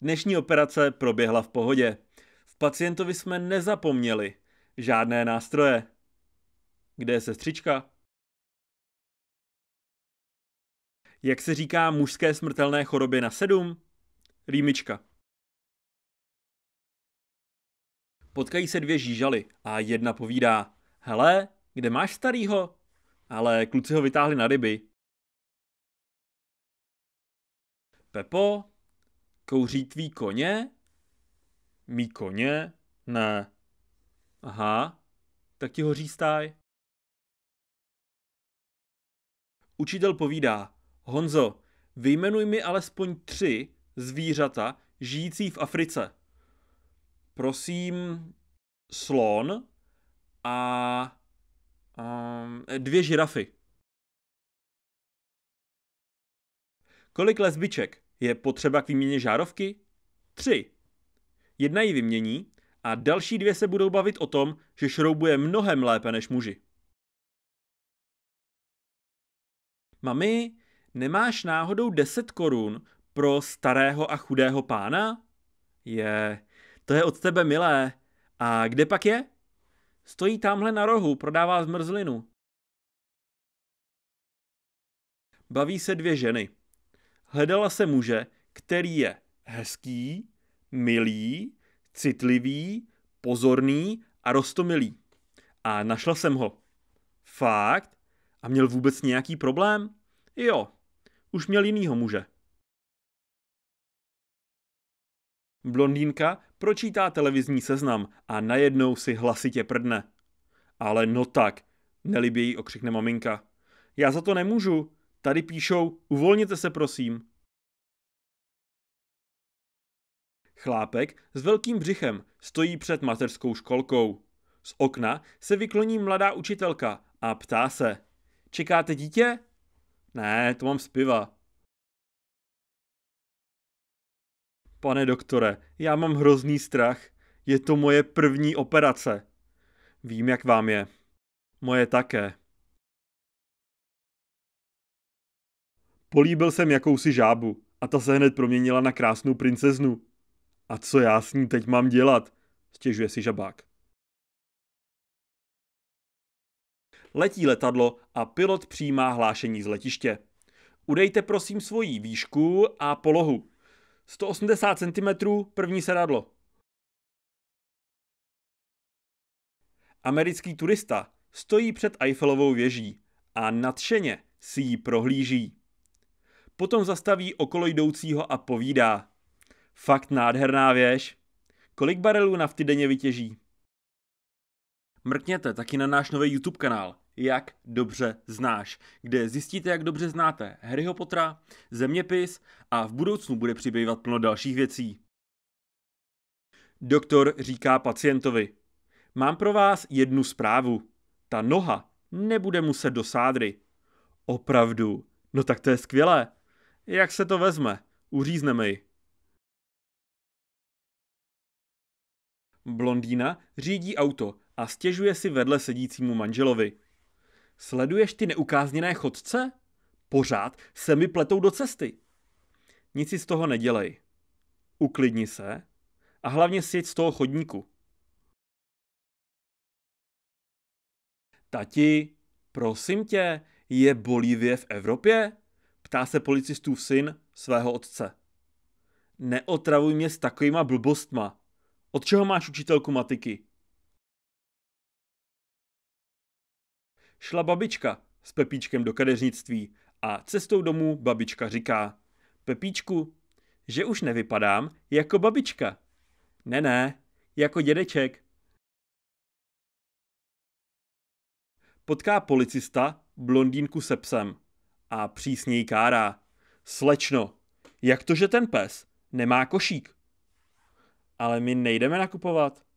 Dnešní operace proběhla v pohodě. V pacientovi jsme nezapomněli žádné nástroje. Kde je sestřička? Jak se říká mužské smrtelné choroby na sedm? Rýmička. Potkají se dvě žížaly a jedna povídá. Hele, kde máš starýho? Ale kluci ho vytáhli na ryby. Pepo, Kouří tvý koně? Mí koně? Ne. Aha, tak ti hoří stáj. Učitel povídá, Honzo, vyjmenuj mi alespoň tři zvířata žijící v Africe. Prosím, slon a a dvě žirafy. Kolik lesbiček? Je potřeba k výměně žárovky? Tři. Jedna ji vymění a další dvě se budou bavit o tom, že šroubuje mnohem lépe než muži. Mami, nemáš náhodou 10 korun pro starého a chudého pána? Je, to je od tebe milé. A kde pak je? Stojí tamhle na rohu, prodává zmrzlinu. Baví se dvě ženy. Hledala se muže, který je hezký, milý, citlivý, pozorný a rostomilý. A našla jsem ho. Fakt? A měl vůbec nějaký problém? Jo, už měl jinýho muže. Blondýnka pročítá televizní seznam a najednou si hlasitě prdne. Ale no tak, nelibějí okřikne maminka. Já za to nemůžu, Tady píšou, uvolněte se prosím. Chlápek s velkým břichem stojí před mateřskou školkou. Z okna se vykloní mladá učitelka a ptá se. Čekáte dítě? Ne, to mám z piva. Pane doktore, já mám hrozný strach. Je to moje první operace. Vím, jak vám je. Moje také. Políbil jsem jakousi žábu a ta se hned proměnila na krásnou princeznu. A co já s ní teď mám dělat? Stěžuje si žabák. Letí letadlo a pilot přijímá hlášení z letiště. Udejte prosím svoji výšku a polohu. 180 cm první sedadlo. Americký turista stojí před Eiffelovou věží a nadšeně si ji prohlíží. Potom zastaví okolo jdoucího a povídá. Fakt nádherná věž. Kolik barelů nafty denně vytěží? Mrkněte taky na náš nový YouTube kanál Jak dobře znáš, kde zjistíte, jak dobře znáte Harryho Pottera, zeměpis a v budoucnu bude přibývat plno dalších věcí. Doktor říká pacientovi. Mám pro vás jednu zprávu. Ta noha nebude muset do sádry. Opravdu? No tak to je skvělé. Jak se to vezme? Uřízneme ji. Blondýna řídí auto a stěžuje si vedle sedícímu manželovi. Sleduješ ty neukázněné chodce? Pořád se mi pletou do cesty. Nic si z toho nedělej. Uklidni se a hlavně sjeď z toho chodníku. Tati, prosím tě, je Bolívie v Evropě? Ptá se policistů syn svého otce. Neotravuj mě s takovýma blbostma. Od čeho máš učitelku matiky? Šla babička s Pepíčkem do kadeřnictví a cestou domů babička říká Pepíčku, že už nevypadám jako babička. Ne, ne, jako dědeček. Potká policista blondýnku se psem a přísněji kárá. Slečno, jak to, že ten pes nemá košík? Ale my nejdeme nakupovat.